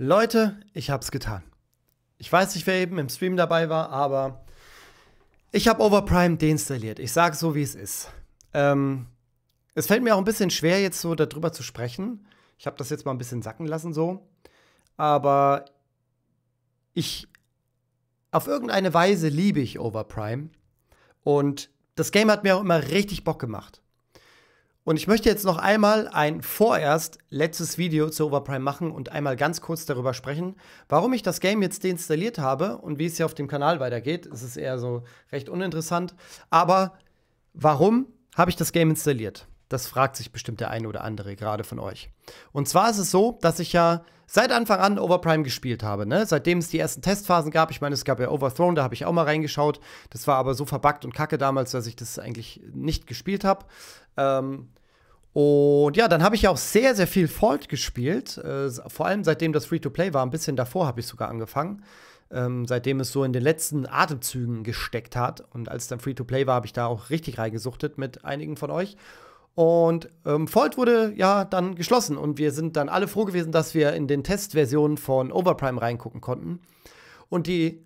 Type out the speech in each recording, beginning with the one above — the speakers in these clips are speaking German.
Leute, ich hab's getan. Ich weiß nicht, wer eben im Stream dabei war, aber ich habe Overprime deinstalliert. Ich sag's so, wie es ist. Ähm, es fällt mir auch ein bisschen schwer, jetzt so darüber zu sprechen. Ich habe das jetzt mal ein bisschen sacken lassen so. Aber ich, auf irgendeine Weise liebe ich Overprime. Und das Game hat mir auch immer richtig Bock gemacht. Und ich möchte jetzt noch einmal ein vorerst letztes Video zu Overprime machen und einmal ganz kurz darüber sprechen, warum ich das Game jetzt deinstalliert habe und wie es hier auf dem Kanal weitergeht. Es ist eher so recht uninteressant. Aber warum habe ich das Game installiert? Das fragt sich bestimmt der eine oder andere gerade von euch. Und zwar ist es so, dass ich ja seit Anfang an Overprime gespielt habe. Ne? Seitdem es die ersten Testphasen gab, ich meine, es gab ja Overthrown, da habe ich auch mal reingeschaut. Das war aber so verbuggt und kacke damals, dass ich das eigentlich nicht gespielt habe. Ähm, und ja, dann habe ich ja auch sehr, sehr viel Fault gespielt. Äh, vor allem seitdem das Free-to-Play war, ein bisschen davor habe ich sogar angefangen. Ähm, seitdem es so in den letzten Atemzügen gesteckt hat. Und als es dann Free-to-Play war, habe ich da auch richtig reingesuchtet mit einigen von euch. Und ähm, Fold wurde ja dann geschlossen und wir sind dann alle froh gewesen, dass wir in den Testversionen von Overprime reingucken konnten. Und die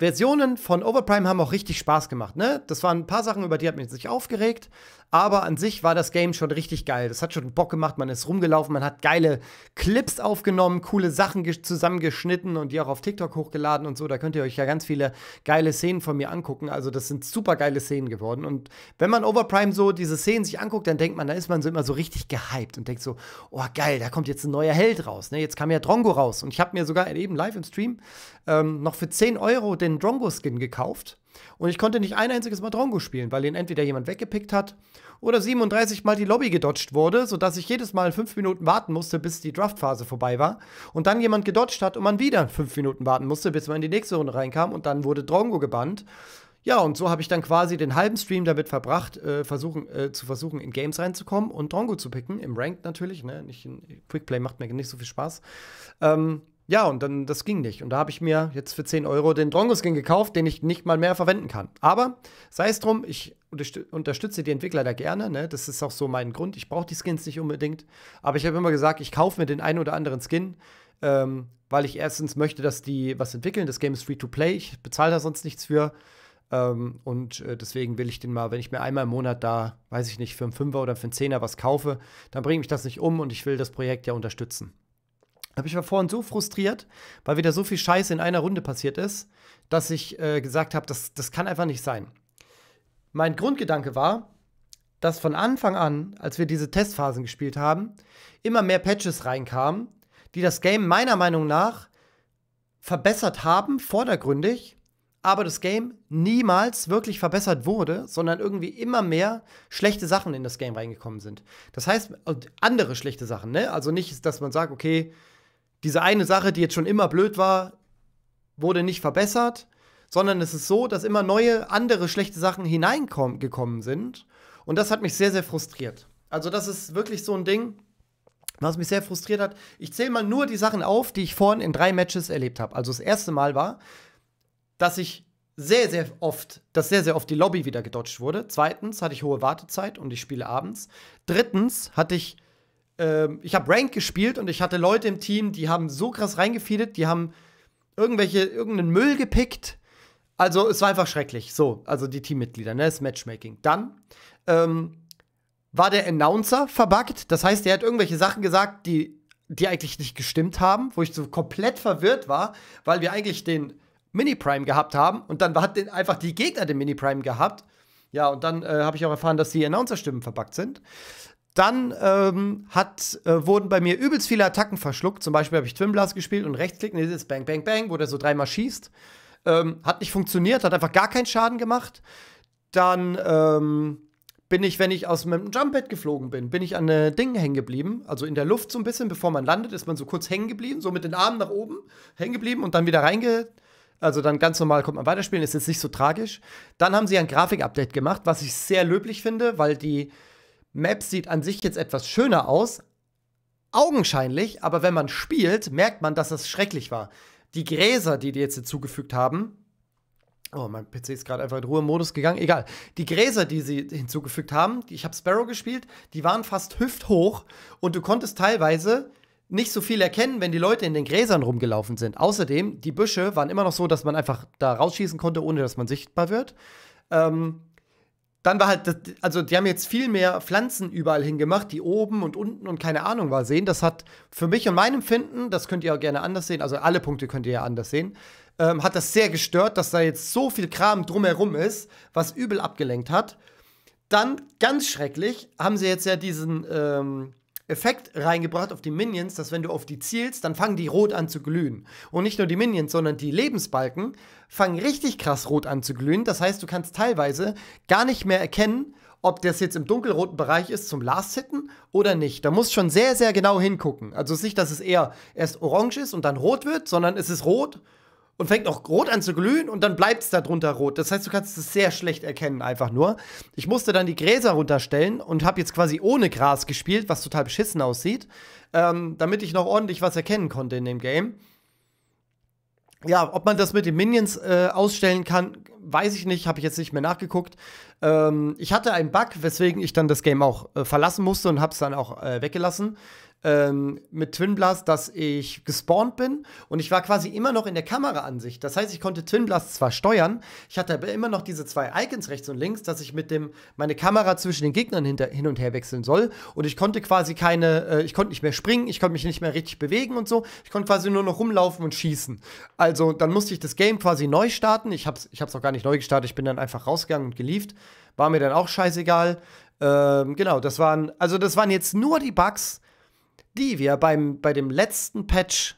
Versionen von Overprime haben auch richtig Spaß gemacht. Ne? Das waren ein paar Sachen, über die hat man sich aufgeregt, aber an sich war das Game schon richtig geil. Das hat schon Bock gemacht, man ist rumgelaufen, man hat geile Clips aufgenommen, coole Sachen zusammengeschnitten und die auch auf TikTok hochgeladen und so. Da könnt ihr euch ja ganz viele geile Szenen von mir angucken. Also das sind super geile Szenen geworden. Und wenn man Overprime so diese Szenen sich anguckt, dann denkt man, da ist man so immer so richtig gehypt und denkt so, oh geil, da kommt jetzt ein neuer Held raus. Ne? Jetzt kam ja Drongo raus. Und ich habe mir sogar eben live im Stream ähm, noch für 10 Euro den Drongo-Skin gekauft. Und ich konnte nicht ein einziges Mal Drongo spielen, weil ihn entweder jemand weggepickt hat oder 37 Mal die Lobby gedodged wurde, sodass ich jedes Mal fünf Minuten warten musste, bis die Draftphase vorbei war. Und dann jemand gedodged hat und man wieder fünf Minuten warten musste, bis man in die nächste Runde reinkam und dann wurde Drongo gebannt. Ja, und so habe ich dann quasi den halben Stream damit verbracht, äh, versuchen, äh, zu versuchen, in Games reinzukommen und Drongo zu picken, im Ranked natürlich, ne? Nicht in Quickplay macht mir nicht so viel Spaß. Ähm, ja, und dann, das ging nicht. Und da habe ich mir jetzt für 10 Euro den Drongo-Skin gekauft, den ich nicht mal mehr verwenden kann. Aber sei es drum, ich unterstütze die Entwickler da gerne. Ne? Das ist auch so mein Grund. Ich brauche die Skins nicht unbedingt. Aber ich habe immer gesagt, ich kaufe mir den einen oder anderen Skin, ähm, weil ich erstens möchte, dass die was entwickeln. Das Game ist free to play. Ich bezahle da sonst nichts für. Ähm, und äh, deswegen will ich den mal, wenn ich mir einmal im Monat da, weiß ich nicht, für einen Fünfer oder für einen Zehner was kaufe, dann bringe ich das nicht um und ich will das Projekt ja unterstützen habe ich war vorhin so frustriert, weil wieder so viel Scheiße in einer Runde passiert ist, dass ich äh, gesagt habe, das, das kann einfach nicht sein. Mein Grundgedanke war, dass von Anfang an, als wir diese Testphasen gespielt haben, immer mehr Patches reinkamen, die das Game meiner Meinung nach verbessert haben, vordergründig, aber das Game niemals wirklich verbessert wurde, sondern irgendwie immer mehr schlechte Sachen in das Game reingekommen sind. Das heißt, andere schlechte Sachen, ne? Also nicht, dass man sagt, okay, diese eine Sache, die jetzt schon immer blöd war, wurde nicht verbessert, sondern es ist so, dass immer neue, andere schlechte Sachen hineingekommen sind. Und das hat mich sehr, sehr frustriert. Also das ist wirklich so ein Ding, was mich sehr frustriert hat. Ich zähle mal nur die Sachen auf, die ich vorhin in drei Matches erlebt habe. Also das erste Mal war, dass ich sehr, sehr oft, dass sehr, sehr oft die Lobby wieder gedodged wurde. Zweitens hatte ich hohe Wartezeit und ich spiele abends. Drittens hatte ich ähm, ich habe Rank gespielt und ich hatte Leute im Team, die haben so krass reingefeedet, die haben irgendwelche, irgendeinen Müll gepickt. Also es war einfach schrecklich. So, also die Teammitglieder, ne? Das Matchmaking. Dann ähm, war der Announcer verbuggt. Das heißt, der hat irgendwelche Sachen gesagt, die, die eigentlich nicht gestimmt haben, wo ich so komplett verwirrt war, weil wir eigentlich den Mini-Prime gehabt haben und dann hat den, einfach die Gegner den Mini-Prime gehabt. Ja, und dann äh, habe ich auch erfahren, dass die Announcer-Stimmen verbuggt sind. Dann ähm, hat, äh, wurden bei mir übelst viele Attacken verschluckt. Zum Beispiel habe ich Twin Blast gespielt und rechtsklicken, ist Bang, Bang, Bang, wo der so dreimal schießt. Ähm, hat nicht funktioniert, hat einfach gar keinen Schaden gemacht. Dann ähm, bin ich, wenn ich aus meinem Jumppad geflogen bin, bin ich an äh, Dingen hängen geblieben. Also in der Luft so ein bisschen, bevor man landet, ist man so kurz hängen geblieben, so mit den Armen nach oben hängen geblieben und dann wieder reinge. Also dann ganz normal kommt man weiterspielen, ist jetzt nicht so tragisch. Dann haben sie ein Grafikupdate gemacht, was ich sehr löblich finde, weil die Maps sieht an sich jetzt etwas schöner aus, augenscheinlich, aber wenn man spielt, merkt man, dass das schrecklich war. Die Gräser, die die jetzt hinzugefügt haben, Oh, mein PC ist gerade einfach in Ruhemodus gegangen. Egal. Die Gräser, die sie hinzugefügt haben, ich habe Sparrow gespielt, die waren fast hüfthoch und du konntest teilweise nicht so viel erkennen, wenn die Leute in den Gräsern rumgelaufen sind. Außerdem, die Büsche waren immer noch so, dass man einfach da rausschießen konnte, ohne dass man sichtbar wird. Ähm, dann war halt, das, also die haben jetzt viel mehr Pflanzen überall hingemacht, die oben und unten und keine Ahnung war sehen. Das hat für mich und mein Empfinden, das könnt ihr auch gerne anders sehen, also alle Punkte könnt ihr ja anders sehen, ähm, hat das sehr gestört, dass da jetzt so viel Kram drumherum ist, was übel abgelenkt hat. Dann, ganz schrecklich, haben sie jetzt ja diesen ähm, Effekt reingebracht auf die Minions, dass wenn du auf die zielst, dann fangen die rot an zu glühen. Und nicht nur die Minions, sondern die Lebensbalken fangen richtig krass rot an zu glühen. Das heißt, du kannst teilweise gar nicht mehr erkennen, ob das jetzt im dunkelroten Bereich ist zum Last-Hitten oder nicht. Da musst du schon sehr, sehr genau hingucken. Also es ist nicht, dass es eher erst orange ist und dann rot wird, sondern es ist rot und fängt noch rot an zu glühen und dann bleibt es darunter rot. Das heißt, du kannst es sehr schlecht erkennen, einfach nur. Ich musste dann die Gräser runterstellen und habe jetzt quasi ohne Gras gespielt, was total beschissen aussieht, ähm, damit ich noch ordentlich was erkennen konnte in dem Game. Ja, ob man das mit den Minions äh, ausstellen kann, weiß ich nicht, habe ich jetzt nicht mehr nachgeguckt. Ähm, ich hatte einen Bug, weswegen ich dann das Game auch äh, verlassen musste und habe es dann auch äh, weggelassen ähm, mit Twin Blast, dass ich gespawnt bin und ich war quasi immer noch in der Kameraansicht. Das heißt, ich konnte Twin Blast zwar steuern, ich hatte aber immer noch diese zwei Icons rechts und links, dass ich mit dem meine Kamera zwischen den Gegnern hinter, hin und her wechseln soll und ich konnte quasi keine, äh, ich konnte nicht mehr springen, ich konnte mich nicht mehr richtig bewegen und so. Ich konnte quasi nur noch rumlaufen und schießen. Also dann musste ich das Game quasi neu starten. Ich hab's, ich auch gar nicht neu gestartet, ich bin dann einfach rausgegangen und gelieft. War mir dann auch scheißegal. Ähm, genau, das waren, also das waren jetzt nur die Bugs, die wir beim, bei dem letzten Patch,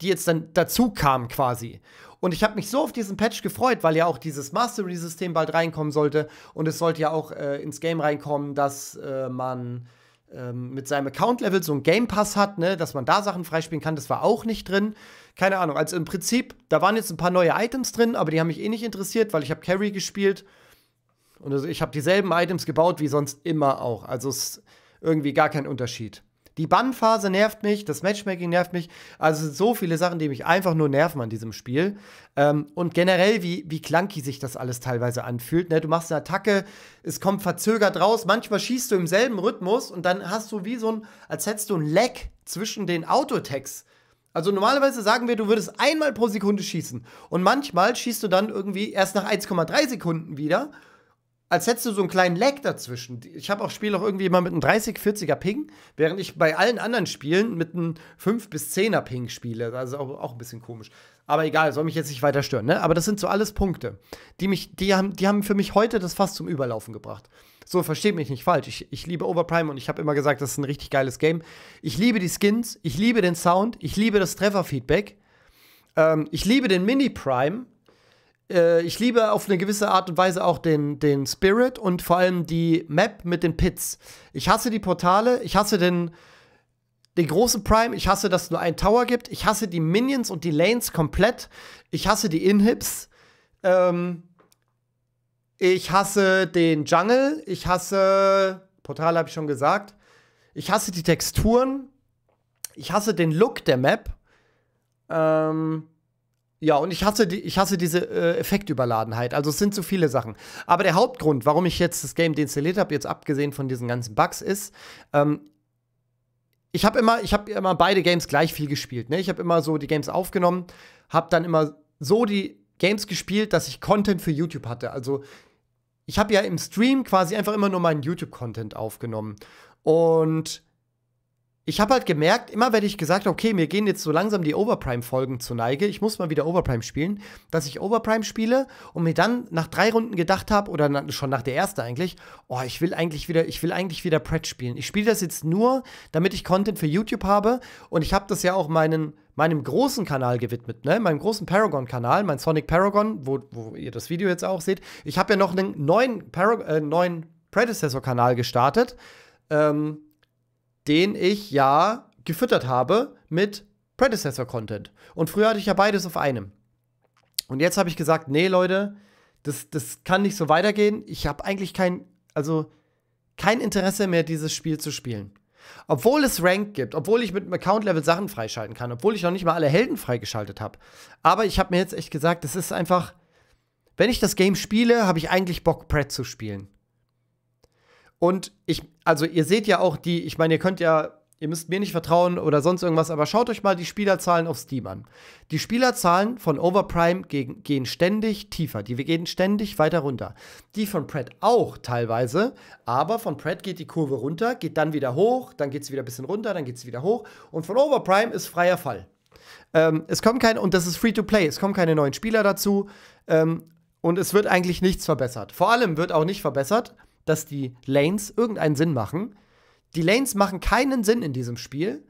die jetzt dann dazu kam quasi. Und ich habe mich so auf diesen Patch gefreut, weil ja auch dieses Mastery-System bald reinkommen sollte. Und es sollte ja auch äh, ins Game reinkommen, dass äh, man ähm, mit seinem Account-Level so einen Game Pass hat, ne, dass man da Sachen freispielen kann, das war auch nicht drin. Keine Ahnung. Also im Prinzip, da waren jetzt ein paar neue Items drin, aber die haben mich eh nicht interessiert, weil ich habe Carry gespielt und also ich habe dieselben Items gebaut wie sonst immer auch. Also ist irgendwie gar kein Unterschied. Die Bannphase nervt mich, das Matchmaking nervt mich. Also es sind so viele Sachen, die mich einfach nur nerven an diesem Spiel. Ähm, und generell, wie, wie clunky sich das alles teilweise anfühlt. Ne? Du machst eine Attacke, es kommt verzögert raus. Manchmal schießt du im selben Rhythmus und dann hast du wie so ein, als hättest du ein Lag zwischen den Autotags. Also normalerweise sagen wir, du würdest einmal pro Sekunde schießen. Und manchmal schießt du dann irgendwie erst nach 1,3 Sekunden wieder als hättest du so einen kleinen Lag dazwischen. Ich habe auch Spiele auch irgendwie immer mit einem 30, 40er Ping, während ich bei allen anderen Spielen mit einem 5 bis 10er Ping spiele. Also auch, auch ein bisschen komisch. Aber egal, soll mich jetzt nicht weiter stören, ne? Aber das sind so alles Punkte, die mich, die haben, die haben für mich heute das Fass zum Überlaufen gebracht. So, versteht mich nicht falsch. Ich, ich liebe Overprime und ich habe immer gesagt, das ist ein richtig geiles Game. Ich liebe die Skins, ich liebe den Sound, ich liebe das Trefferfeedback. Ähm, ich liebe den Mini-Prime, äh, ich liebe auf eine gewisse Art und Weise auch den, den Spirit und vor allem die Map mit den Pits. Ich hasse die Portale, ich hasse den, den großen Prime, ich hasse, dass es nur einen Tower gibt, ich hasse die Minions und die Lanes komplett, ich hasse die Inhibs, ähm, ich hasse den Jungle, ich hasse, Portale habe ich schon gesagt, ich hasse die Texturen, ich hasse den Look der Map. Ähm, ja, und ich hasse, die, ich hasse diese äh, Effektüberladenheit. Also es sind so viele Sachen. Aber der Hauptgrund, warum ich jetzt das Game deinstalliert habe, jetzt abgesehen von diesen ganzen Bugs, ist, ähm, ich habe immer, ich hab immer beide Games gleich viel gespielt. Ne? Ich habe immer so die Games aufgenommen, habe dann immer so die Games gespielt, dass ich Content für YouTube hatte. Also ich habe ja im Stream quasi einfach immer nur meinen YouTube-Content aufgenommen. Und ich habe halt gemerkt, immer wenn ich gesagt habe, okay, mir gehen jetzt so langsam die Overprime-Folgen zu Neige, ich muss mal wieder Overprime spielen, dass ich Overprime spiele und mir dann nach drei Runden gedacht habe, oder na, schon nach der ersten eigentlich, oh, ich will eigentlich wieder, ich will eigentlich wieder Pratt spielen. Ich spiele das jetzt nur, damit ich Content für YouTube habe und ich habe das ja auch meinen, meinem großen Kanal gewidmet, ne? Meinem großen Paragon-Kanal, mein Sonic Paragon, wo, wo ihr das Video jetzt auch seht. Ich habe ja noch einen neuen, äh, neuen Predecessor-Kanal gestartet. Ähm, den ich ja gefüttert habe mit Predecessor-Content. Und früher hatte ich ja beides auf einem. Und jetzt habe ich gesagt, nee, Leute, das, das kann nicht so weitergehen. Ich habe eigentlich kein, also kein Interesse mehr, dieses Spiel zu spielen. Obwohl es Rank gibt, obwohl ich mit dem Account-Level Sachen freischalten kann, obwohl ich noch nicht mal alle Helden freigeschaltet habe. Aber ich habe mir jetzt echt gesagt, das ist einfach, wenn ich das Game spiele, habe ich eigentlich Bock, Pred zu spielen. Und ich, also ihr seht ja auch die, ich meine, ihr könnt ja, ihr müsst mir nicht vertrauen oder sonst irgendwas, aber schaut euch mal die Spielerzahlen auf Steam an. Die Spielerzahlen von Overprime gehen, gehen ständig tiefer, die gehen ständig weiter runter. Die von Pratt auch teilweise, aber von Pratt geht die Kurve runter, geht dann wieder hoch, dann geht es wieder ein bisschen runter, dann geht es wieder hoch. Und von Overprime ist freier Fall. Ähm, es kommt kein, und das ist free to play, es kommen keine neuen Spieler dazu. Ähm, und es wird eigentlich nichts verbessert. Vor allem wird auch nicht verbessert, dass die Lanes irgendeinen Sinn machen. Die Lanes machen keinen Sinn in diesem Spiel.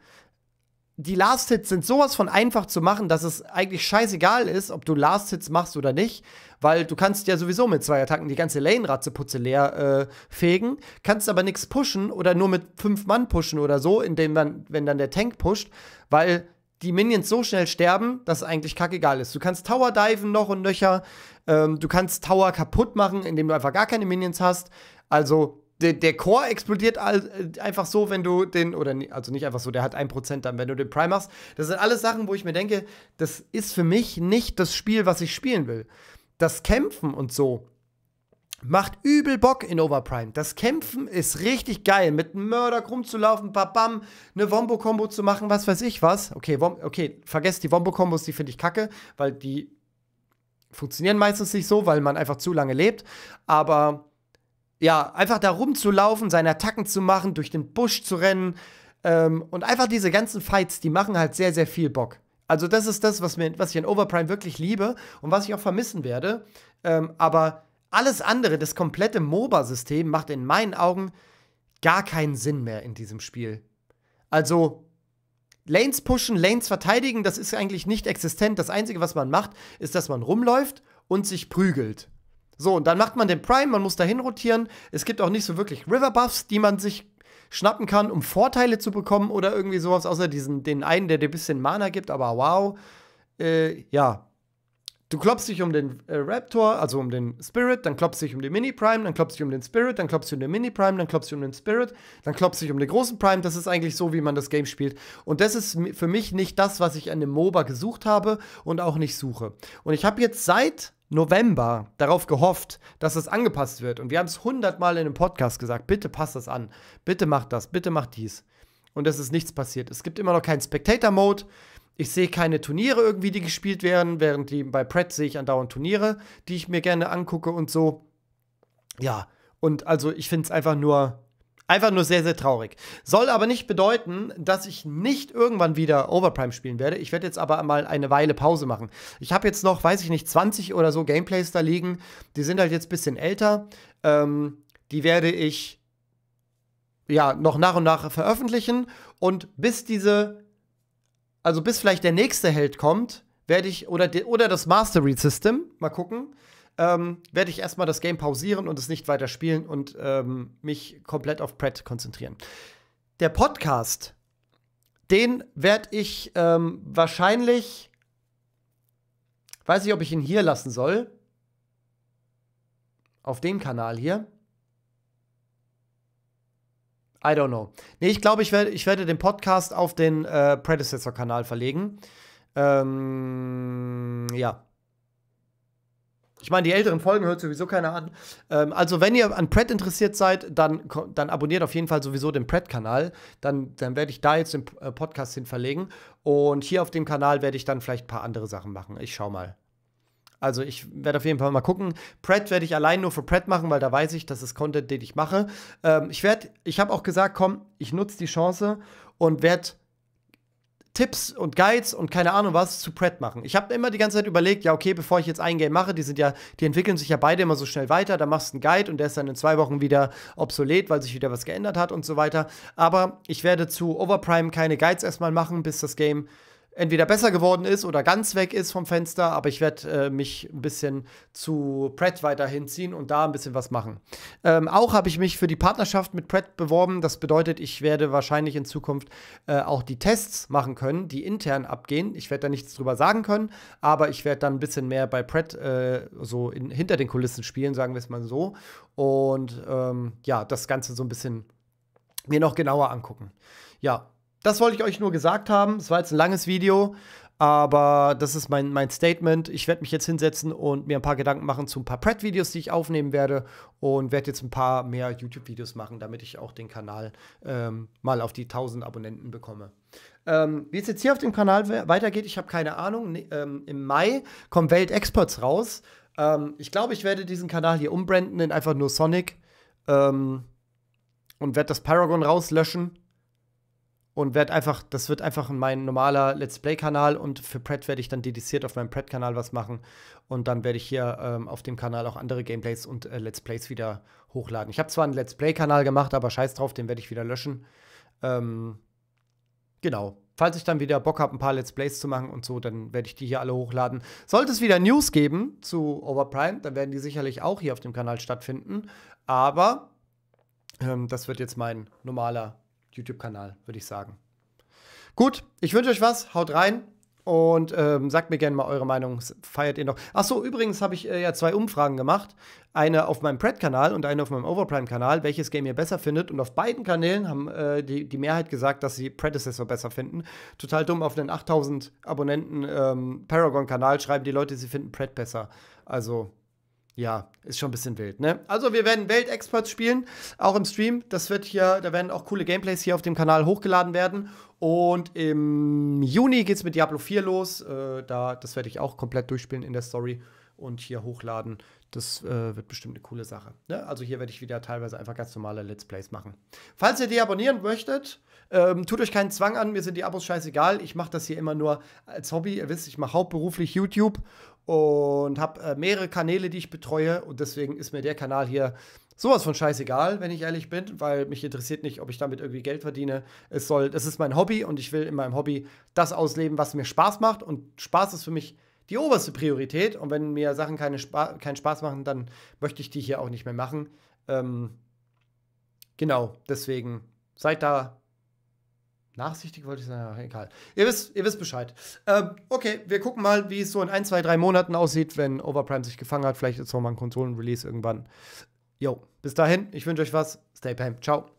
Die Last Hits sind sowas von einfach zu machen, dass es eigentlich scheißegal ist, ob du Last Hits machst oder nicht, weil du kannst ja sowieso mit zwei Attacken die ganze Lane-Ratzeputze leer äh, fegen, kannst aber nichts pushen oder nur mit fünf Mann pushen oder so, indem man, wenn dann der Tank pusht, weil die Minions so schnell sterben, dass es eigentlich kackegal ist. Du kannst Tower diven noch und nöcher. Ähm, du kannst Tower kaputt machen, indem du einfach gar keine Minions hast. Also der, der Core explodiert all, äh, einfach so, wenn du den, oder also nicht einfach so, der hat 1% dann, wenn du den Prime machst. Das sind alles Sachen, wo ich mir denke, das ist für mich nicht das Spiel, was ich spielen will. Das Kämpfen und so Macht übel Bock in Overprime. Das Kämpfen ist richtig geil. Mit einem Mörder rumzulaufen, babam, eine Wombo-Kombo zu machen, was weiß ich was. Okay, Wom okay vergesst die Wombo-Kombos, die finde ich kacke, weil die funktionieren meistens nicht so, weil man einfach zu lange lebt. Aber ja, einfach da rumzulaufen, seine Attacken zu machen, durch den Busch zu rennen ähm, und einfach diese ganzen Fights, die machen halt sehr, sehr viel Bock. Also das ist das, was, mir, was ich an Overprime wirklich liebe und was ich auch vermissen werde. Ähm, aber alles andere, das komplette MOBA-System, macht in meinen Augen gar keinen Sinn mehr in diesem Spiel. Also, Lanes pushen, Lanes verteidigen, das ist eigentlich nicht existent. Das Einzige, was man macht, ist, dass man rumläuft und sich prügelt. So, und dann macht man den Prime, man muss dahin rotieren. Es gibt auch nicht so wirklich River-Buffs, die man sich schnappen kann, um Vorteile zu bekommen oder irgendwie sowas, außer diesen, den einen, der dir ein bisschen Mana gibt, aber wow. Äh, ja, Du klopfst dich um den äh, Raptor, also um den Spirit, dann klopfst dich um den Mini-Prime, dann klopfst dich um den Spirit, dann klopfst du um den Mini-Prime, dann klopfst du um den Spirit, dann klopfst dich um den großen Prime. Das ist eigentlich so, wie man das Game spielt. Und das ist für mich nicht das, was ich an dem MOBA gesucht habe und auch nicht suche. Und ich habe jetzt seit November darauf gehofft, dass es angepasst wird. Und wir haben es hundertmal in einem Podcast gesagt, bitte passt das an, bitte macht das, bitte macht dies. Und es ist nichts passiert. Es gibt immer noch keinen Spectator-Mode. Ich sehe keine Turniere irgendwie, die gespielt werden, während die bei Pratt sehe ich andauernd Turniere, die ich mir gerne angucke und so. Ja, und also ich finde es einfach nur Einfach nur sehr, sehr traurig. Soll aber nicht bedeuten, dass ich nicht irgendwann wieder Overprime spielen werde. Ich werde jetzt aber mal eine Weile Pause machen. Ich habe jetzt noch, weiß ich nicht, 20 oder so Gameplays da liegen. Die sind halt jetzt ein bisschen älter. Ähm, die werde ich ja noch nach und nach veröffentlichen. Und bis diese also bis vielleicht der nächste Held kommt, werde ich, oder, de, oder das Mastery System, mal gucken, ähm, werde ich erstmal das Game pausieren und es nicht weiter spielen und ähm, mich komplett auf Pratt konzentrieren. Der Podcast, den werde ich ähm, wahrscheinlich, weiß ich, ob ich ihn hier lassen soll, auf dem Kanal hier. I don't know. Nee, ich glaube, ich, werd, ich werde den Podcast auf den äh, Predecessor-Kanal verlegen. Ähm, ja. Ich meine, die älteren Folgen hört sowieso keiner an. Ähm, also, wenn ihr an Pred interessiert seid, dann, dann abonniert auf jeden Fall sowieso den Pred-Kanal. Dann, dann werde ich da jetzt den äh, Podcast hin verlegen. Und hier auf dem Kanal werde ich dann vielleicht ein paar andere Sachen machen. Ich schau mal. Also ich werde auf jeden Fall mal gucken. Pratt werde ich allein nur für Pratt machen, weil da weiß ich, das ist Content, den ich mache. Ähm, ich werde, ich habe auch gesagt, komm, ich nutze die Chance und werde Tipps und Guides und keine Ahnung was zu Pratt machen. Ich habe immer die ganze Zeit überlegt, ja, okay, bevor ich jetzt ein Game mache, die sind ja, die entwickeln sich ja beide immer so schnell weiter, da machst du einen Guide und der ist dann in zwei Wochen wieder obsolet, weil sich wieder was geändert hat und so weiter. Aber ich werde zu Overprime keine Guides erstmal machen, bis das Game entweder besser geworden ist oder ganz weg ist vom Fenster, aber ich werde äh, mich ein bisschen zu Pratt weiterhin ziehen und da ein bisschen was machen. Ähm, auch habe ich mich für die Partnerschaft mit Pratt beworben. Das bedeutet, ich werde wahrscheinlich in Zukunft äh, auch die Tests machen können, die intern abgehen. Ich werde da nichts drüber sagen können, aber ich werde dann ein bisschen mehr bei Pratt äh, so in, hinter den Kulissen spielen, sagen wir es mal so. Und ähm, ja, das Ganze so ein bisschen mir noch genauer angucken. Ja, das wollte ich euch nur gesagt haben. Es war jetzt ein langes Video, aber das ist mein, mein Statement. Ich werde mich jetzt hinsetzen und mir ein paar Gedanken machen zu ein paar pratt videos die ich aufnehmen werde und werde jetzt ein paar mehr YouTube-Videos machen, damit ich auch den Kanal ähm, mal auf die 1000 Abonnenten bekomme. Ähm, wie es jetzt hier auf dem Kanal weitergeht, ich habe keine Ahnung. Ne ähm, Im Mai kommen Welt Experts raus. Ähm, ich glaube, ich werde diesen Kanal hier umbranden in einfach nur Sonic ähm, und werde das Paragon rauslöschen und werde einfach, das wird einfach mein normaler Let's Play-Kanal und für Pratt werde ich dann dediziert auf meinem pratt kanal was machen und dann werde ich hier ähm, auf dem Kanal auch andere Gameplays und äh, Let's Plays wieder hochladen. Ich habe zwar einen Let's Play-Kanal gemacht, aber scheiß drauf, den werde ich wieder löschen. Ähm, genau. Falls ich dann wieder Bock habe, ein paar Let's Plays zu machen und so, dann werde ich die hier alle hochladen. Sollte es wieder News geben zu Overprime, dann werden die sicherlich auch hier auf dem Kanal stattfinden. Aber ähm, das wird jetzt mein normaler YouTube-Kanal, würde ich sagen. Gut, ich wünsche euch was. Haut rein und ähm, sagt mir gerne mal eure Meinung. Feiert ihr noch? Achso, übrigens habe ich äh, ja zwei Umfragen gemacht. Eine auf meinem Pred-Kanal und eine auf meinem Overprime-Kanal, welches Game ihr besser findet. Und auf beiden Kanälen haben äh, die, die Mehrheit gesagt, dass sie Predecessor besser finden. Total dumm, auf den 8000 Abonnenten ähm, Paragon-Kanal schreiben die Leute, sie finden Pred besser. Also ja, ist schon ein bisschen wild, ne? Also wir werden Welt-Experts spielen, auch im Stream. Das wird hier, da werden auch coole Gameplays hier auf dem Kanal hochgeladen werden. Und im Juni geht es mit Diablo 4 los. Äh, da, das werde ich auch komplett durchspielen in der Story und hier hochladen. Das äh, wird bestimmt eine coole Sache. Ne? Also hier werde ich wieder teilweise einfach ganz normale Let's Plays machen. Falls ihr die abonnieren möchtet, ähm, tut euch keinen Zwang an, mir sind die Abos scheißegal. Ich mache das hier immer nur als Hobby. Ihr wisst, ich mache hauptberuflich YouTube und habe äh, mehrere Kanäle, die ich betreue. Und deswegen ist mir der Kanal hier sowas von scheißegal, wenn ich ehrlich bin, weil mich interessiert nicht, ob ich damit irgendwie Geld verdiene. Es soll, das ist mein Hobby und ich will in meinem Hobby das ausleben, was mir Spaß macht. Und Spaß ist für mich die oberste Priorität. Und wenn mir Sachen keine Spa keinen Spaß machen, dann möchte ich die hier auch nicht mehr machen. Ähm, genau, deswegen seid da Nachsichtig wollte ich sagen, ja, egal. Ihr wisst, ihr wisst Bescheid. Ähm, okay, wir gucken mal, wie es so in ein, zwei, drei Monaten aussieht, wenn Overprime sich gefangen hat. Vielleicht ist nochmal ein Konsolen-Release irgendwann. Jo, bis dahin, ich wünsche euch was. Stay pam. Ciao.